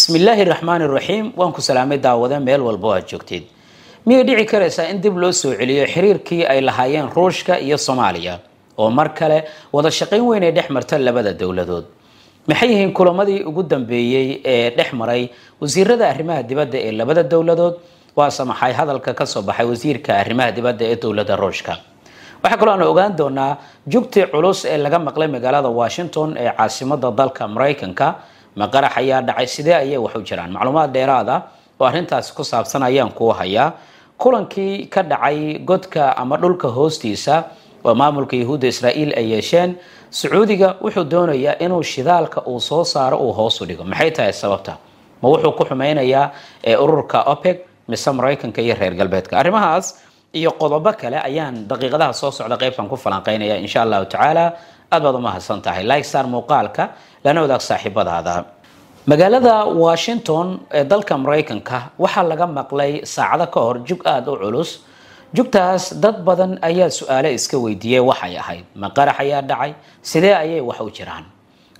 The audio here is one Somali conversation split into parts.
bismi illaahi raxmaan raxiim waan ku salaamay daawade meel walba aad joogteed miyay dhici karaysaa in dib loo soo celiyo xiriirkii ay lahaayeen ruushka iyo soomaaliya oo mar kale wada shaqayn weyn ay dhex marta labada dowladood maxay yihiin kulamadii ugu dambeeyey ee dhex maray wasiirada arrimaha dibadda ee labada dowladood waase maxay hadalka ka soo baxay wasiirka arrimaha dibadda ee dowladda ruushka waxaa kaloo aanu ogaan doonaa jugti culus ee laga maqlay magaalada washington ee caasimada dalka maraykanka ma qarax ayaa dhacay sidee ayay wax u jiraan macluumaad dheeraad ah oo arrintaasi ku saabsan ayaan kuu hayaa kulankii ka dhacay godka ama dhulka hoostiisa oo maamulka yahuudda israa'iil ay yeesheen sacuudiga wuxuu doonayaa inuu shidaalka uu soo saaro uu hoosu dhigo maxay tahay sababta ma wuxuu ku xumeynayaa ee ururka opec mise maraykanka iyo reer galbeedka arrimahaas iyo qodobo kale ayaan daqiiqadaha soo socda qaybtan ku falanqeynaya insha allahu tacaala aad baad u mahadsan tahay ligstar muuqaalka lana wadaag saaxiibadaada magaalada washington ee dalka maraykanka waxaa laga maqlay saacado ka hor jug aada u culus jugtaas dad badan ayaa su-aale iska weydiiyey waxay ahayd ma qarax ayaa dhacay sidee ayay wax u jiraan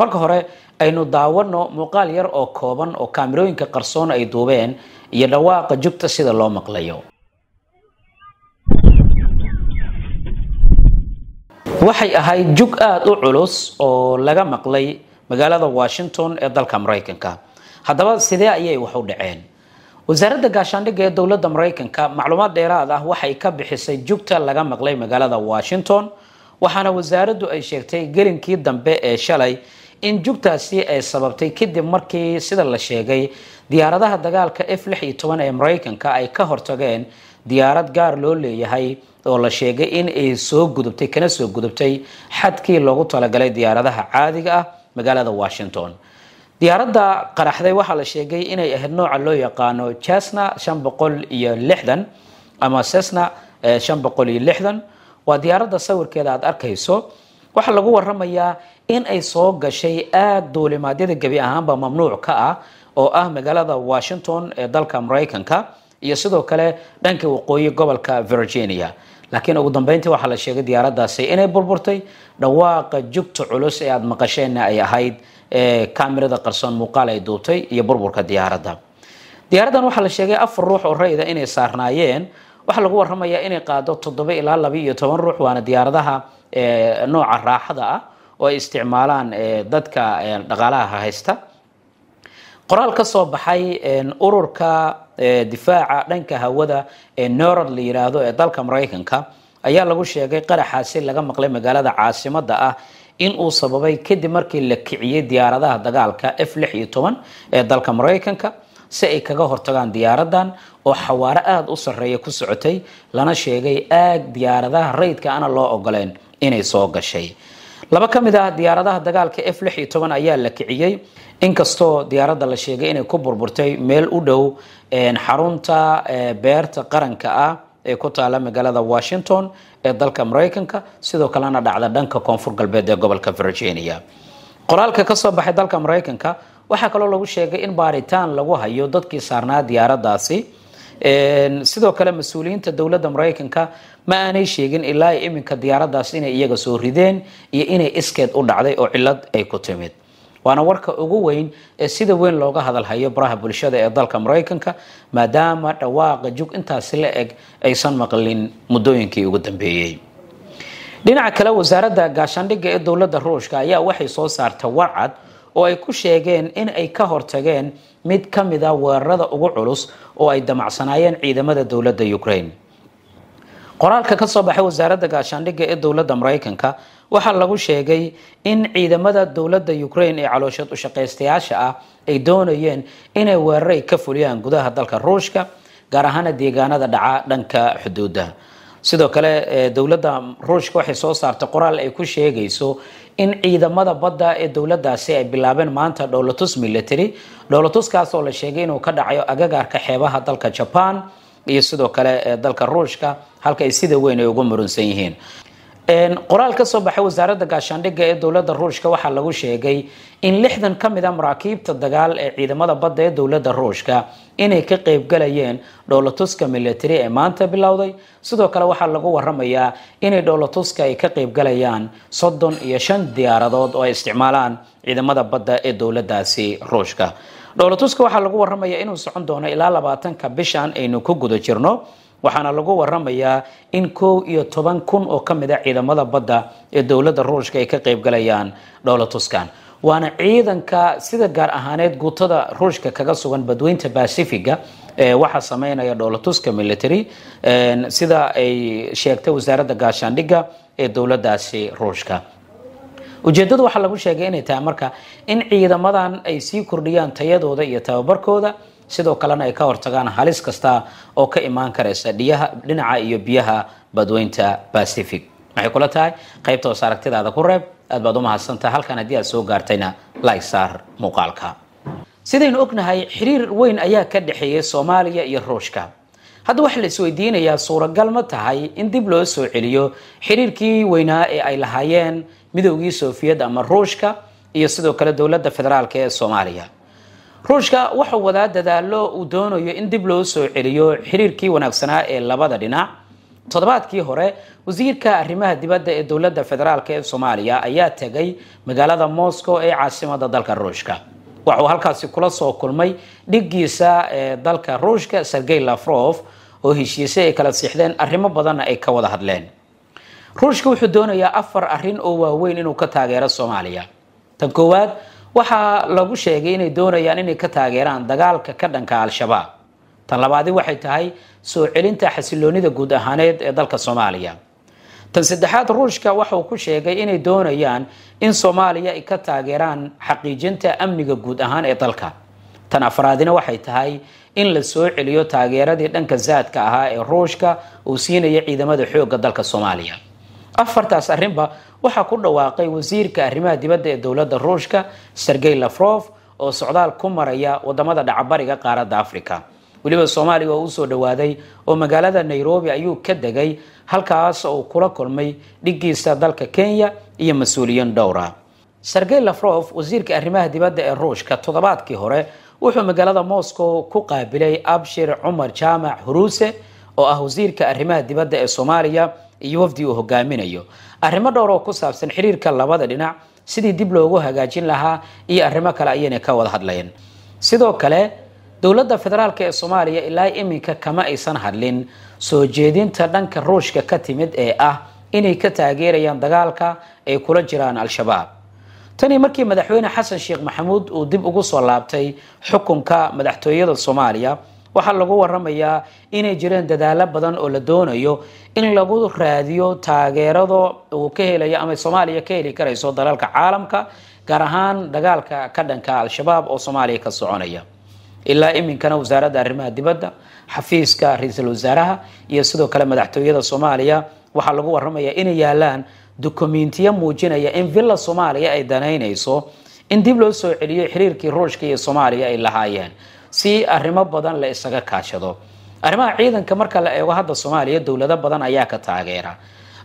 marka hore aynu daawanno muuqaal yar oo kooban oo kaamirooyinka qarsoon ay duubeen iyo dhawaaqa jugta sida loo maqlayo waxay ahayd jug aada u culus oo laga maqlay magaalada washington ee dalka maraykanka haddaba sidee ayay wax u dhaceen wasaaradda gaashaandhigga ee dowladda maraykanka macluumaad dheeraad ah waxay ka bixisay jugta laga maqlay magaalada washington waxaana wasaaraddu ay sheegtay gelinkii dambe ee shalay in jugtaasi ay sababtay kadib markii sida la sheegay diyaaradaha dagaalka f ee maraykanka ay ka hortageen diyaarad gaar loo leeyahay oo la sheegay in ay soo gudubtay kana soo gudubtay xadkii loogu talagalay diyaaradaha caadiga ah magaalada washington diyaaradda qaraxday waxaa la sheegay inay ahayd nooca loo yaqaano jasna shan boqol iyo lixdan ama sesna eh, shan boqol iyo lixdan waa diyaaradda sawirkeeda aada arkayso waxaa lagu waramayaa in ay soo gashay aada duulimaadyada gebi ahaanba mamnuuc ka ah oo ah magaalada washington ee dalka maraykanka iyo sidoo kale dhanka waqooyi gobolka virginia laakiin ugu dambeyntii waxaa la sheegay diyaaradaasi inay burburtay dhawaaqa jugta culus ee aada maqasheenna ay ahayd ee kamirada qarsoon muuqaal ay duubtay iyo burburka diyaaradda diyaaradan waxaa la sheegay afar ruux oo rayda inay saarnaayeen waxaa lagu warramayaa inay qaado toddoba ilaa laba iyo toban ruux waana diyaaradaha nooca raaxada ah oo ay isticmaalaan dadka dhaqaalaha haysta qoraal ka soo baxay ururka difaaca dhanka hawada ee norod la yiraahdo ee dalka maraykanka ayaa lagu sheegay qaraxaasi laga maqlay magaalada caasimada ah in uu sababay kadib markii la kiciyey diyaaradaha dagaalka f lix iyo toban ee dalka maraykanka si ay kaga hortagaan diyaaradan oo xawaaro aada u sarreeya ku socotay lana sheegay aag diyaaradaha rayidka ana loo ogoleen inay soo gashay laba ka mid ah diyaaradaha dagaalka f lix iyo toban ayaa la kiciyey inkastoo diyaaradda la sheegay inay ku burburtay meel u dhow xarunta beerta qaranka ah ee ku taala magaalada washington ee dalka maraykanka sidoo kalena dhacda dhanka koonfur galbeed ee gobolka virginia qoraalka kasoo baxay dalka maraykanka waxaa kaloo lagu sheegay in baaritaan lagu hayo dadkii saarnaa diyaaradaasi sidoo kale mas-uuliyiinta dowladda maraykanka ma aanay sheegin ilaa iminka diyaaradaas inay iyaga soo rideen iyo inay iskeed u dhacday oo cilad ay ku timid waana warka ugu weyn ee sida weyn looga hadalhayo baraha bulshada ee dalka maraykanka maadaama dhawaaqa jug intaasi la eg aysan maqlin muddooyinkii ugu dambeeyey dhinaca kale wasaaradda gaashaandhigga ee dowladda ruushka ayaa waxay soo saarta warcad oo ay ku sheegeen in ay ka hortageen mid ka a ah weerarada ugu culus oo ay damacsanaayeen ciidamada dowladda ukraine qoraalka ka soo baxay wasaaradda gaashaandhigga ee dowladda maraykanka waxaa lagu sheegay in ciidamada dowladda ukraine ee calooshood u shaqaystayaasha ah ay doonayeen inay weeraray ka fuliyaan gudaha dalka ruushka gaar ahaana deegaanada dhaca dhanka xuduudda sidoo kale dowladda ruushka waxay soo saartay qoraal ay ku sheegayso in ciidamada badda ee dowladaasi ay bilaabeen maanta dhowlatus military dhowlatuskaasoo la sheegay inuu ka dhacayo agagaarka xeebaha dalka jaban iyo sidoo kale dalka ruushka halka ay sida weyn ay ugu murunsan yihiin qoraal ka soo baxay wasaaradda gaashaandhigga ee dowladda ruushka waxaa lagu sheegay in lixdan ka mid a ah maraakiibta dagaal ee ciidamada badda ee dowladda ruushka inay ka qaybgalayeen dhoolatuska milatari ee maanta bilowday sidoo kale waxaa lagu waramayaa inay dhoolatuska ay ka qaybgalayaan soddon iyo shan diyaaradood oo ay isticmaalaan ciidamada badda ee dowladdaasi ruushka dhoolatuska waxaa lagu waramayaa inuu socon doono ilaa labaatanka bishan aynu ku guda jirno waxaana lagu waramayaa in kow iyo toban kun oo kamid a ah ciidamada badda ee dowladda ruushka ay ka qaybgalayaan dhowla tuskan waana ciidanka sida gaar ahaaneed guutada ruushka kaga sugan badweynta bacifiga waxa sameynaya dhowlatuska military sida ay sheegtay wasaaradda gaashaandhigga ee dowladaasi ruushka ujeedadu waxaa lagu sheegay inay tahay marka in ciidamadan ay sii kordhiyaan tayadooda iyo tababarkooda sidoo kalena ay ka hortagaan halis kasta oo ka imaan karaysa dhinaca iyo biyaha badweynta bacific maxay kula tahay qaybta hoos aragtidaada ku reeb aad baad u mahadsanta halkan haddii aad soo gaartayna like saar muuqaalka sidaynu ognahay xiriir weyn ayaa ka dhexeeya soomaaliya iyo ruushka hadda waxaa la isweydiinayaa suuragal ma tahay in dib loo soo celiyo xiriirkii weynaa ee ay lahaayeen midowgii soofiyad ama ruushka iyo sidoo kale dowladda federaalk ee soomaaliya ruushka wuxuu wadaa dadaallo uu doonayo in dib loo soo celiyo xiriirkii wanaagsanaa ah ee labada dhinac toddobaadkii hore wasiirka arrimaha dibadda ee dowladda federaalk ee soomaaliya ayaa tegay magaalada moscow ee caasimada dalka ruushka waxauu halkaasi kula soo kulmay dhiggiisa ee eh, dalka ruushka sergey lafrof oo heshiise ay kala siixdeen arrimo badanna ay ka wada hadleen ruushka wuxuu doonayaa afar arrin oo waaweyn inuu ka taageero soomaaliya tan koowaad waxaa lagu sheegay inay doonayaan inay ka taageeraan dagaalka ka dhanka al-shabaab tan labaadi waxay tahay soo celinta xasiloonida guud ahaaneed ee dalka soomaaliya tan saddexaad ruushka waxauu ku sheegay inay doonayaan in soomaaliya ay ka taageeraan xaqiijinta amniga guud ahaan ee dalka tan afraadina waxay tahay in la soo celiyo taageeradii dhanka zaadka ahaa ee ruushka uu siinaya ciidamada xoogga dalka soomaaliya afartaas arrinba waxaa ku dhawaaqay wasiirka arrimaha dibadda ee dowladda ruushka sergey lafrof oo socdaal ku maraya wadamada dhacabariga qaaradda afrika weliba soomaaliya oo usoo dhowaaday oo magaalada nairobi ayuu ka degay halkaas oo uu kula kulmay dhiggiisa dalka kenya iyo mas-uuliyiin dhowra sergey lafrof wasiirka arrimaha dibadda ee ruushka toddobaadkii hore wuxuu magaalada moscow ku qaabilay abshir cumar jaamac huruuse oo ah wasiirka arrimaha dibadda ee soomaaliya iyo wafdi uu hogaaminayo arrimo dhowr oo ku saabsan xiriirka labada dhinac sidii dib loogu hagaajin lahaa iyo arrimo kale ayayna ka wada hadleen sidoo kale dowladda federaalk ee soomaaliya ilaa iminka kama aysan hadlin soo jeedinta dhanka ruushka ka timid ee ah inay ka taageerayaan dagaalka ay kula jiraan al-shabaab tanii markii madaxweyne xasan sheekh maxamuud uu dib ugu soo laabtay xukunka madaxtooyada soomaaliya waxaa lagu waramayaa inay jireen dadaalo badan oo la doonayo in lagu raadiyo taageerada uu ka helayo ama soomaaliya ka heli karayso dalalka caalamka gaar ahaan dagaalka ka dhanka al-shabaab oo soomaaliya ka soconaya ilaa iminkana wasaaradda arrimaha dibadda xafiiska ra-iisul wasaaraha iyo sidoo kale madaxtooyada soomaaliya waxaa lagu waramayaa inay yaalaan dukumentiya muujinaya in villa soomaaliya ay danaynayso in dib loo soo celiyo xiriirkii ruushka iyo soomaaliya ay lahaayeen si arrimo badan la isaga kaashado arrimaha ciidanka marka la eego hadda soomaaliya dowlado badan ayaa ka taageera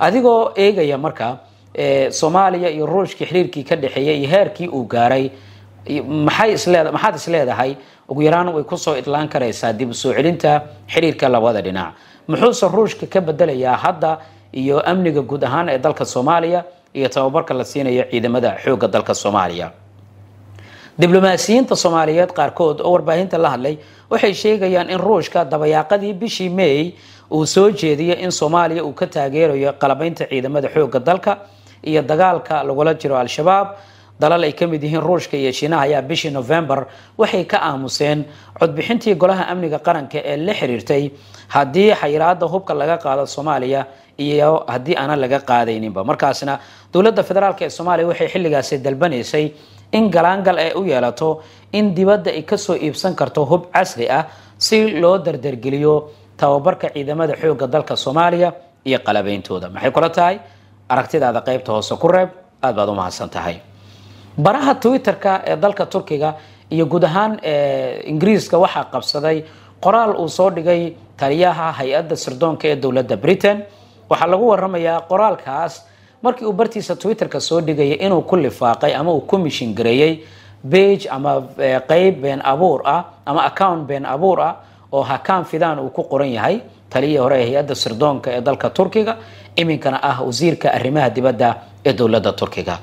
adigoo eegaya marka soomaaliya iyo ruushkii xiriirkii ka dhexeeyay iyo heerkii uu gaaray maxay isleeda maxaad isleedahay ugu yaraan way kusoo idlaan karaysaa dib u soo celinta xiriirka labada dhinac muxuuse ruushka ka bedelayaa hadda iyo amniga guud ahaan ee dalka soomaaliya iyo tababarka la siinayo ciidamada xoogga dalka soomaaliya diblomaasiyiinta soomaaliyeed qaarkood oo warbaahinta la hadlay waxay sheegayaan in ruushka dabayaaqadii bishii meey uu soo jeediyo in soomaaliya uu ka taageerayo qalabaynta ciidamada xooga dalka iyo dagaalka lagula jiro al-shabaab dalal ay ka mid yihiin ruushka iyo shiinaha ayaa bishii novembar waxay ka aamuseen codbixintii golaha amniga qaranka ee la xiriirtay haddii xayiraada hubka laga qaado soomaaliya iyo haddii aanan laga qaadayninba markaasna dowladda federaalk ee soomaaliya waxay xilligaasi dalbanaysay in galaangal ay u yeelato in dibadda ay kasoo iibsan karto hub casri ah si loo dardargeliyo tababarka ciidamada xooga dalka soomaaliya iyo qalabayntooda maxay kula tahay aragtidaada qaybta hoose ku reeb aad baad u mahadsan tahay baraha twitter-ka ee dalka turkiga iyo guud ahaan ingiriiska waxaa qabsaday qoraal uu soo dhigay taliyaha hay-adda sirdoonka ee dowladda britain waxaa lagu warramayaa qoraalkaas markii uu bartiisa twitterka soo dhigaya inuu ku lifaaqay ama uu ku mishin gareeyey bage ama eh, qeyb been abuur ah ama account been abuur ah oo hakaan fidan uu ku qoran yahay taliyihii hore ee hay-adda sirdoonka ee dalka turkiga iminkana ah wasiirka arrimaha dibadda ee dowladda turkiga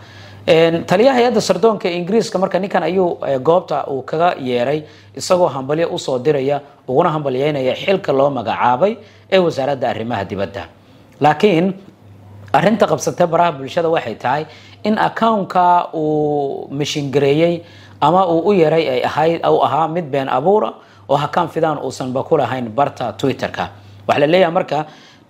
taliyaha hay-adda sardoonka ee ingiriiska marka ninkan ayuu eh, goobta uu kaga yeeray isagoo hambalyo usoo diraya uguna hambalyeynaya xilka loo magacaabay ee wasaaradda arrimaha dibadda laakiin arinta qabsatee baraha bulshada waxay tahay in accountka uu mishingareeyey ama uu u yaray ay ahayd uu ahaa mid been abuura oo hakaan fidaan uusanba ku lahayn barta twitter-ka waxaa la leeyahay marka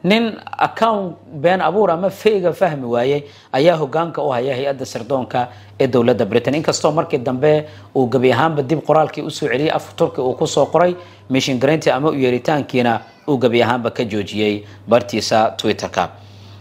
nin account been abuur ama feyga fahmi waayey ayaa hogaanka u haya hay-adda sirdoonka ee dowladda britain inkastoo markii dambe uu gebi ahaanba dib qoraalkii usoo celiyey afturki uu kusoo qoray mishingareyntii ama u yeeritaankiina uu gebi ahaanba ka joojiyey bartiisa twitter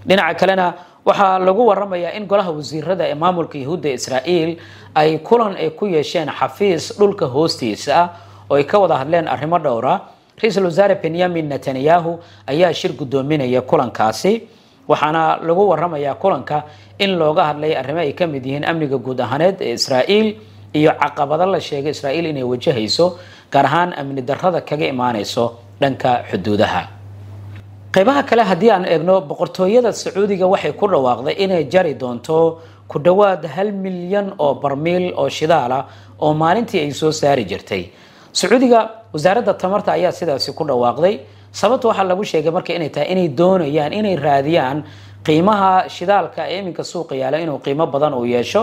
dhinaca kalena waxaa lagu waramayaa in golaha wasiirada ee maamulka yahuudda israa'iil ay kulan ay ku yeesheen xafiis dhulka hoostiisa ah oo ay ka wada hadleen arrimo dhowra ra-iisul wasaare benyamin netanyahu ayaa shir guddoominaya kulankaasi waxaana lagu waramayaa kulanka in looga hadlay arrimo ay ka mid yihiin amniga guud ahaaneed ee israa'iil iyo caqabado la sheegay israa'iil inay wajahayso gaar ahaan amni darrada kaga imaanayso dhanka xuduudaha qaybaha kale haddii aan eegno boqortooyada sacuudiga waxay ku dhawaaqday inay jari doonto ku dhowaad hal milyan oo barmiil oo shidaal ah oo maalintii ay soo saari jirtay sacuudiga wasaaradda tamarta ayaa sidaasi ku dhawaaqday sababta waxaa lagu sheegay marka inay tahay inay doonayaan inay raadiyaan qiimaha shidaalka ee iminka suuqa yaala inuu qiimo badan uu yeesho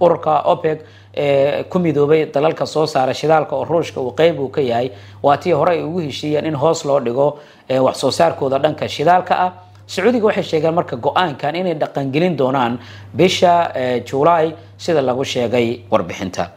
ururka opec ee ku midoobay dalalka soo saara shidaalka oo ruushka uu qeyb uu ka yahay waa tii hore ay ugu heshiiyeen in hoos loo dhigo wax soo saarkooda dhanka shidaalka ah sacuudiga waxay sheegeen marka go-aankan inay dhaqangelin doonaan bisha julaay sida lagu sheegay warbixinta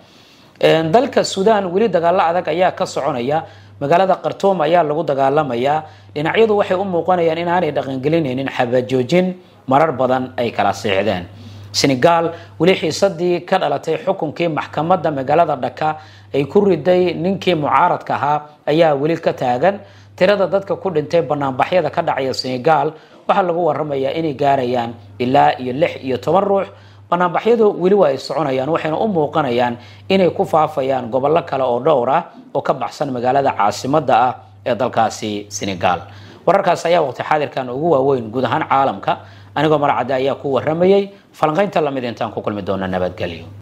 dalka sudan weli dagaalo adag ayaa ka soconaya magaalada khartoum ayaa lagu dagaalamayaa dhinacyadu waxay u muuqanayaan inaanay dhaqangelinaynin xabajoojin marar badan ay kala siixdeen senegal weli xiisadii ka dhalatay xukunkii maxkamadda magaalada dhaka ay ku riday ninkii mucaaradka ahaa ayaa weli ka taagan tirada dadka ku dhintay banaanbaxyada ka dhacaya senegal waxaa lagu waramayaa inay gaarayaan ilaa iyo lix iyo toban ruux banaanbaxyadu weli waa ay soconayaan waxayna u muuqanayaan inay ku faafayaan gobollo kale oo dhowr ah oo ka baxsan magaalada caasimadda ah ee dalkaasi senegal wararkaas ayaa waqti xaadirkan ugu waaweyn guud ahaan caalamka anigoo maracadda ayaa ku waramayay falanqaynta lamid intaan ku kulmi doona nabadgelyo